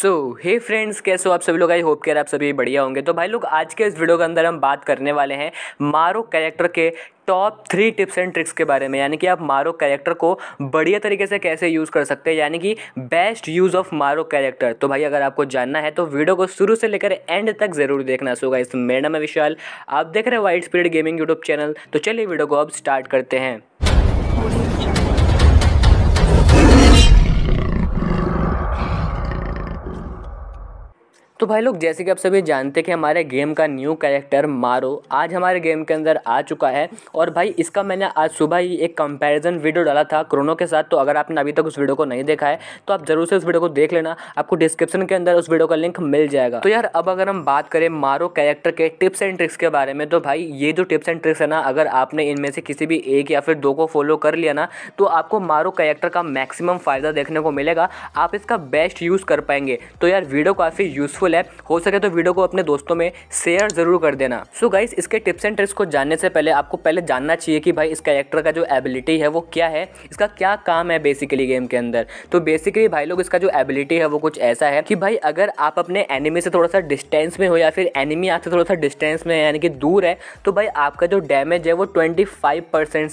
सो हे friends कैसे हो आप सभी लोग आई होप केयर आप सभी बढ़िया होंगे तो भाई लोग आज के इस वीडियो के अंदर हम बात करने वाले हैं मारो कैरेक्टर के top three tips and tricks के बारे में यानी कि आप मारो कैरेक्टर को बढ़िया तरीके से कैसे यूज़ कर सकते हैं यानी कि best use of Maro character तो भाई अगर आपको जानना है तो वीडियो को शुरू से लेकर एंड तक ज़रूर देखना सोगा इस मेरा नाम है विशाल आप देख रहे हैं white speed gaming YouTube channel तो चलिए वीडियो को अब स्टार्ट करते हैं तो भाई लोग जैसे कि आप सभी जानते कि हमारे गेम का न्यू कैरेक्टर मारो आज हमारे गेम के अंदर आ चुका है और भाई इसका मैंने आज सुबह ही एक कंपैरिजन वीडियो डाला था क्रोनो के साथ तो अगर आपने अभी तक उस वीडियो को नहीं देखा है तो आप ज़रूर से उस वीडियो को देख लेना आपको डिस्क्रिप्शन के अंदर उस वीडियो का लिंक मिल जाएगा तो यार अब अगर हम बात करें मारो कैरेक्टर के टिप्स एंड ट्रिक्स के बारे में तो भाई ये जो टिप्स एंड ट्रिक्स है ना अगर आपने इनमें से किसी भी एक या फिर दो को फॉलो कर लिया ना तो आपको मारो कैरेक्टर का मैक्सिमम फ़ायदा देखने को मिलेगा आप इसका बेस्ट यूज़ कर पाएंगे तो यार वीडियो काफ़ी यूज़फुल हेल्पफुल है हो सके तो वीडियो को अपने दोस्तों में शेयर ज़रूर कर देना सो so गाइस इसके टिप्स एंड ट्रिक्स को जानने से पहले आपको पहले जानना चाहिए कि भाई इस कैरेक्टर का जो एबिलिटी है वो क्या है इसका क्या काम है बेसिकली गेम के अंदर तो बेसिकली भाई लोग इसका जो एबिलिटी है वो कुछ ऐसा है कि भाई अगर आप अपने एनिमी से थोड़ा सा डिस्टेंस में हो या फिर एनिमी आपसे थोड़ा सा डिस्टेंस में है यानी कि दूर है तो भाई आपका जो डैमेज है वो ट्वेंटी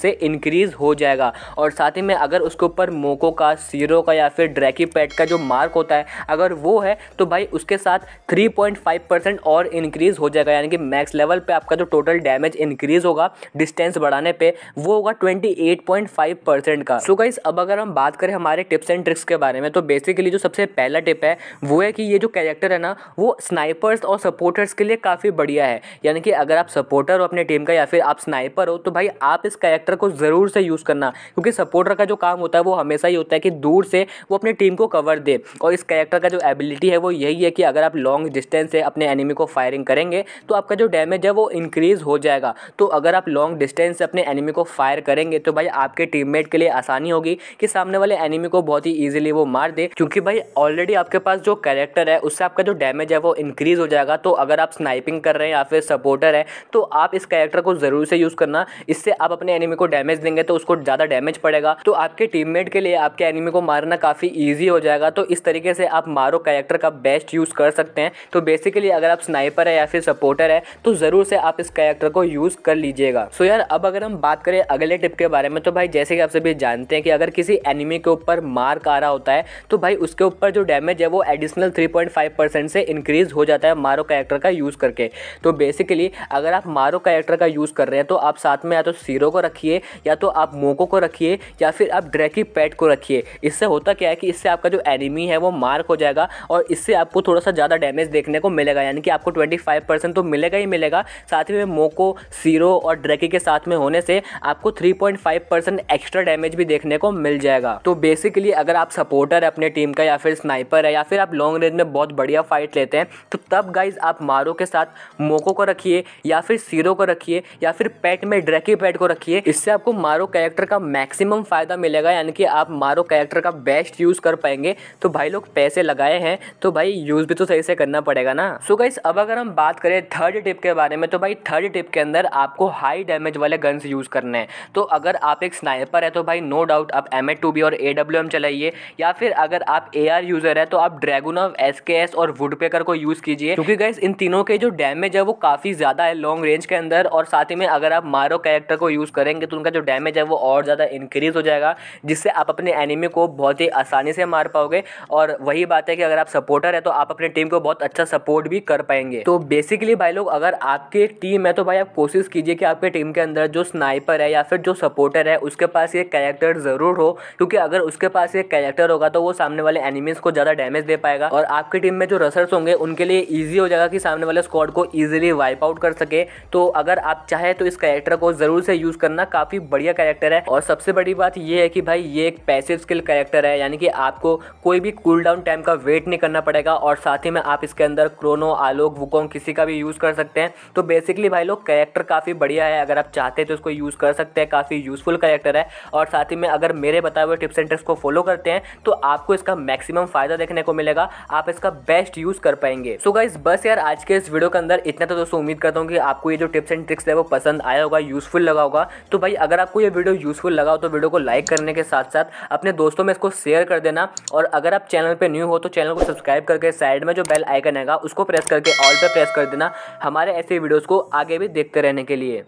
से इंक्रीज़ हो जाएगा और साथ ही में अगर उसके ऊपर मोको का सीरो का या फिर ड्रैकी पैट का जो मार्क होता है अगर वो है तो भाई उसके साथ 3.5 परसेंट और इंक्रीज़ हो जाएगा यानी कि मैक्स लेवल पे आपका जो टोटल डैमेज इंक्रीज़ होगा डिस्टेंस बढ़ाने पे वो होगा 28.5 परसेंट का सो गाइस अब अगर हम बात करें हमारे टिप्स एंड ट्रिक्स के बारे में तो बेसिकली जो सबसे पहला टिप है वो है कि ये जो कैरेक्टर है ना वो स्नाइपर्स और सपोर्टर्स के लिए काफ़ी बढ़िया है यानी कि अगर आप सपोर्टर हो अपने टीम का या फिर आप स्नाइपर हो तो भाई आप इस कैरेक्टर को ज़रूर से यूज़ करना क्योंकि सपोर्टर का जो काम होता है वो हमेशा ही होता है कि दूर से वो अपनी टीम को कवर दे और इस कैरेक्टर का जो एबिलिटी है वो यही है कि अगर आप लॉन्ग डिस्टेंस से अपने एनिमी को फायरिंग करेंगे तो आपका जो डैमेज है वो इंक्रीज़ हो जाएगा तो अगर आप लॉन्ग डिस्टेंस से अपने एनिमी को फायर करेंगे तो भाई आपके टीममेट के लिए आसानी होगी कि सामने वाले एनिमी को बहुत ही ईजिली वो मार दे क्योंकि भाई ऑलरेडी आपके पास जो कैरेक्टर है उससे आपका जो डैमेज है वो इंक्रीज़ हो जाएगा तो अगर आप स्नाइपिंग कर रहे हैं या फिर सपोर्टर है तो आप इस कैरेक्टर को ज़रूर से यूज़ करना इससे आप अपने एनिमी को डैमेज देंगे तो उसको ज़्यादा डैमेज पड़ेगा तो आपके टीम के लिए आपके एनिमी को मारना काफ़ी ईजी हो जाएगा तो इस तरीके से आप मारो कैरेक्टर का बेस्ट यूज़ कर सकते सकते हैं तो बेसिकली अगर आप स्नाइपर है या फिर सपोर्टर है तो ज़रूर से आप इस कैरेक्टर को यूज़ कर लीजिएगा सो यार अब अगर हम बात करें अगले टिप के बारे में तो भाई जैसे कि आप सभी जानते हैं कि अगर किसी एनिमी के ऊपर मार्क आ रहा होता है तो भाई उसके ऊपर जो डैमेज है वो एडिशनल थ्री परसेंट से इंक्रीज़ हो जाता है मारो कैरेक्टर का यूज़ करके तो बेसिकली अगर आप मारो कैरेक्टर का यूज़ कर रहे हैं तो आप साथ में या तो सीरो को रखिए या तो आप मोको को रखिए या फिर आप ड्रैकी पैट को रखिए इससे होता क्या है कि इससे आपका जो एनिमी है वो मार्क हो जाएगा और इससे आपको थोड़ा सा ज़्यादा डैमेज देखने को मिलेगा यानी कि आपको 25% तो मिलेगा ही मिलेगा साथ ही में मोको सीरो और ड्रैकी के साथ में होने से आपको 3.5% एक्स्ट्रा डैमेज भी देखने को मिल जाएगा तो बेसिकली अगर आप सपोर्टर है अपने टीम का या फिर स्नाइपर है या फिर आप लॉन्ग रेंज में बहुत बढ़िया फाइट लेते हैं तो तब गाइज आप मारो के साथ मोको को रखिए या फिर सीरो को रखिए या फिर पैट में ड्रैकी पैट को रखिए इससे आपको मारो कैरेक्टर का मैक्सिमम फ़ायदा मिलेगा यानी कि आप मारो कैरेक्टर का बेस्ट यूज़ कर पाएंगे तो भाई लोग पैसे लगाए हैं तो भाई यूज़ भी तो सही सही तो से करना पड़ेगा ना सो गाइस अब अगर हम बात करें थर्ड टिप के बारे में तो भाई थर्ड टिप के अंदर आपको हाई डैमेज वाले गन्स यूज़ करने हैं तो अगर आप एक स्नाइपर है तो भाई नो डाउट आप एम एट टू बी और ए डब्ल्यू एम चलाइए या फिर अगर आप ए आर यूज़र है तो आप dragon of S K S और वुडपेकर को यूज़ कीजिए क्योंकि गाइस इन तीनों के जो डैमेज है वो काफ़ी ज़्यादा है लॉन्ग रेंज के अंदर और साथ ही में अगर आप मारो कैरेक्टर को यूज़ करेंगे तो उनका जो डैमेज है वो और ज़्यादा इंक्रीज़ हो जाएगा जिससे आप अपने एनिमी को बहुत ही आसानी से मार पाओगे और वही बात है कि अगर आप सपोर्टर है तो आप अपने टीम टीम को बहुत अच्छा सपोर्ट भी कर पाएंगे तो बेसिकली भाई लोग अगर आपकी टीम है तो भाई आप कोशिश कीजिए कि आपके टीम के अंदर जो स्नाइपर है या फिर जो सपोर्टर है उसके पास ये कैरेक्टर ज़रूर हो क्योंकि अगर उसके पास ये कैरेक्टर होगा तो वो सामने वाले एनिमीज को ज़्यादा डैमेज दे पाएगा और आपकी टीम में जो रसर्स होंगे उनके लिए ईजी हो जाएगा कि सामने वाले स्क्वाड को ईजिली वाइप आउट कर सके तो अगर आप चाहे तो इस कैरेक्टर को ज़रूर से यूज़ करना काफ़ी बढ़िया कैरेक्टर है और सबसे बड़ी बात यह है कि भाई ये एक पैसिव स्किल कैरेक्टर है यानी कि आपको कोई भी कूल डाउन टाइम का वेट नहीं करना पड़ेगा और साथ ही में आप इसके अंदर क्रोनो आलोक वुकोंग किसी का भी यूज़ कर सकते हैं तो बेसिकली भाई लोग करेक्टर काफ़ी बढ़िया है अगर आप चाहते हैं तो इसको यूज़ कर सकते हैं काफ़ी यूज़फुल करेक्टर है और साथ ही में अगर मेरे बताए हुए टिप्स एंड ट्रिक्स को फॉलो करते हैं तो आपको इसका मैक्सिमम फ़ायदा देखने को मिलेगा आप इसका बेस्ट यूज़ कर पाएंगे सो so गाइज बस यार आज के इस वीडियो के अंदर इतना तो दोस्तों उम्मीद करता हूँ कि आपको ये जो टिप्स एंड ट्रिक्स है वो पसंद आया होगा यूज़फुल लगा होगा तो भाई अगर आपको ये वीडियो यूज़फुल लगा हो तो वीडियो को लाइक करने के साथ साथ अपने दोस्तों में इसको शेयर कर देना और अगर आप चैनल पर न्यू हो तो चैनल को सब्सक्राइब करके साइड में जो बेल आइकन आएगा उसको प्रेस करके ऑल पर प्रेस कर देना हमारे ऐसे वीडियोज़ को आगे भी देखते रहने के लिए